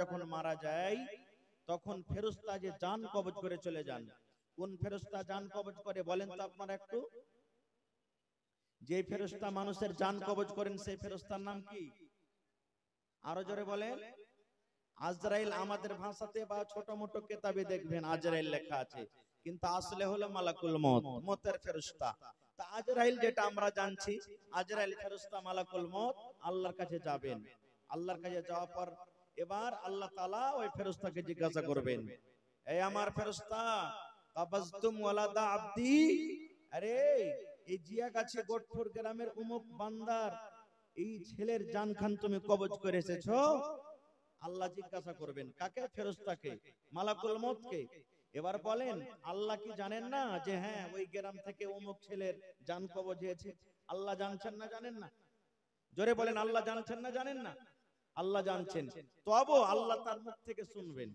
যখন মারা যায় তখন ফেরস্তা যে যান কবজ করে চলে যান কোন ফেরস্তা যান কবজ করে বলেন তো আপনার একটু যে ফেরস্তা মানুষের যান কবজ করেন সেই ফেরস্তার নাম কি আরো জোরে বলেন আজরাইল আমাদের ভাষাতে বা ছোট মোটো কেতাবে দেখবেন আজরাইল লেখা আছে কিন্তু আসলে হলো মালাকুল মত মতের ফেরস্তা তা আজরাইল যেটা আমরা জানছি আজরাইল ফেরস্তা মালাকুল মত আল্লাহর কাছে যাবেন আল্লাহর কাছে যাওয়ার পর এবার আল্লাহ তালা ওই ফেরস্তাকে জিজ্ঞাসা করবেন এই আমার ফেরস্তা আব্দি আরে এই জিয়া গাছে গ্রামের উমুক বান্দার এই ছেলের তুমি কবজ করে আল্লাহ জিজ্ঞাসা করবেন কাকে ফেরস্তাকে মালাকুল এবার বলেন আল্লাহ কি জানেন না যে হ্যাঁ ওই গ্রাম থেকে অমুক ছেলের জান কবজ হয়েছে আল্লাহ জানছেন না জানেন না জোরে বলেন আল্লাহ জানছেন না জানেন না আল্লাহ জানছেন তবু আল্লাহ তার মুখ থেকে শুনবেন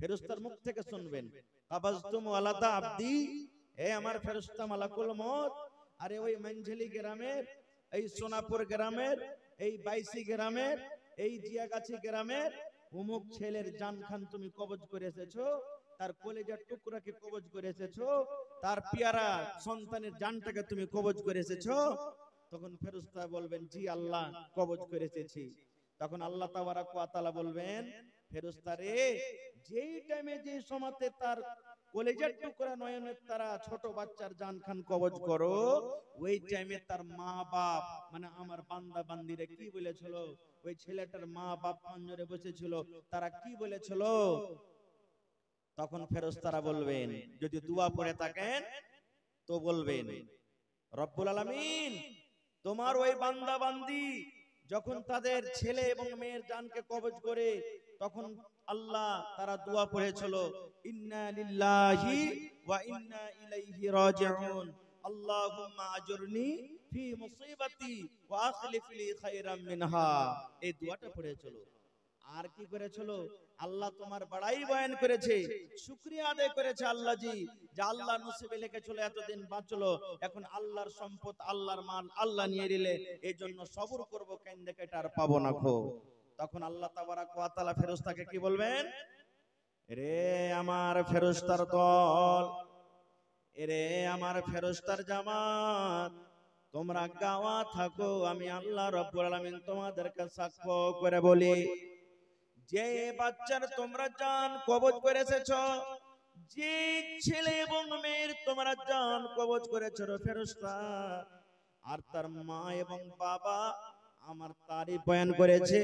ফেরস্তার মুখ থেকে শুনবেন আব্দি এ আমার মালাকুল মত আরে ওই গ্রামের এই সোনাপুর গ্রামের এই বাইসি গ্রামের এই জিয়াগাছি গ্রামের ছেলের জান খান তুমি কবজ করে এসেছো তার কলেজার টুকরাকে কবজ করে এসেছো তার পিয়ারা সন্তানের জানটাকে তুমি কবজ করে এসেছো তখন ফেরস্তা বলবেন জি আল্লাহ কবজ করে এসেছি তখন আল্লাহ তাআলা বলবেন ফেরেশতারে যেই টাইমে যে সময়তে তার কলেজের টুকরা নয়নের তারা ছোট বাচ্চার কবজ করো ওই টাইমে তার মা বাপ মানে আমার বান্দা কি বলেছিল ওই ছেলেটার মা বাপ পাঞ্জরে বসেছিল তারা কি বলেছিল তখন ফেরেশতারা বলবেন যদি দুয়া পড়ে থাকেন তো বলবেন রব্বুল আলমিন তোমার ওই বান্দা বান্দি যখন তাদের ছেলে এবং মেয়ের জানকে কবজ করে তখন আল্লাহ তারা দোয়া পড়েছিল ইন্না লিল্লাহি ওয়া ইন্না ইলাইহি রাজিউন আল্লাহুম্মা আজুরনি ফি মুসিবাতি ওয়া আখলিফ লি খাইরাম মিনহা এই দোয়াটা পড়েছিল আর কি করেছিল আল্লাহ তোমার বাড়াই বয়ান করেছে শুক্রিয়া আদায় করেছে আল্লাহ জি যে আল্লাহ নসিবে লিখেছিল এতদিন বাঁচলো এখন আল্লাহর সম্পদ আল্লাহর মান আল্লাহ নিয়ে দিলে এই জন্য সবর করবো কেন দেখে আর পাবো না খো তখন আল্লাহ তাবারা কোয়াতালা ফেরস্তাকে কি বলবেন রে আমার ফেরস্তার দল এরে আমার ফেরস্তার জামাত তোমরা গাওয়া থাকো আমি আল্লাহ রব্বুল আলমিন তোমাদেরকে সাক্ষ্য করে বলি যে বাচ্চার তোমরা জান কবজ করে এসেছ যে ছেলে এবং মেয়ের তোমরা জান কবজ করেছ ফেরস্তা আর তার মা এবং বাবা আমার তারি বয়ান করেছে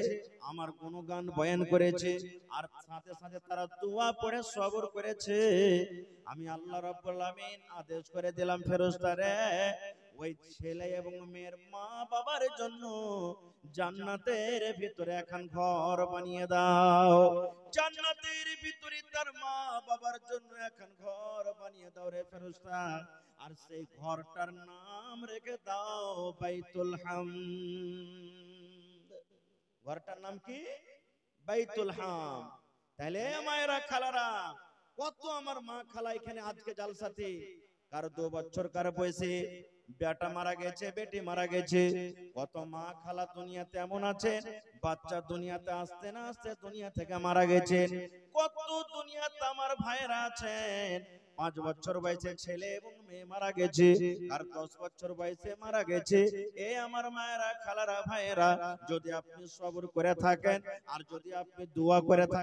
আমার গান বয়ান করেছে আর সাথে সাথে তারা দোয়া পড়ে সবর করেছে আমি আল্লাহ রাব্বুল আমিন আদেশ করে দিলাম ফেরস্তারে ওই ছেলে এবং মেয়ের মা বাবার জন্য জান্নাতের ভিতরে এখন ঘর বানিয়ে দাও জান্নাতের ভিতরে তার মা বাবার জন্য এখন ঘর বানিয়ে দাও রে ফেরেশতা আর সেই ঘরটার নাম রেখে দাও বাইতুল হাম ঘরটার নাম কি বাইতুল হাম তাহলে মায়েরা খালারা কত আমার মা খালা এখানে আজকে জালসাতে কার দু বছর কার বয়সে বেটা মারা গেছে বেটি মারা গেছে কত মা খালা দুনিয়াতে এমন আছে বাচ্চা দুনিয়াতে আসতে না আসতে দুনিয়া থেকে মারা গেছে কত দুনিয়াতে আমার ভাইরা আছেন পাঁচ বছর বয়সে ছেলে এবং মেয়ে মারা গেছে আর দশ বছর বয়সে মারা গেছে এ আমার মায়েরা খালারা ভাইয়েরা যদি আপনি সবর করে থাকেন আর যদি আপনি দোয়া করে থাকেন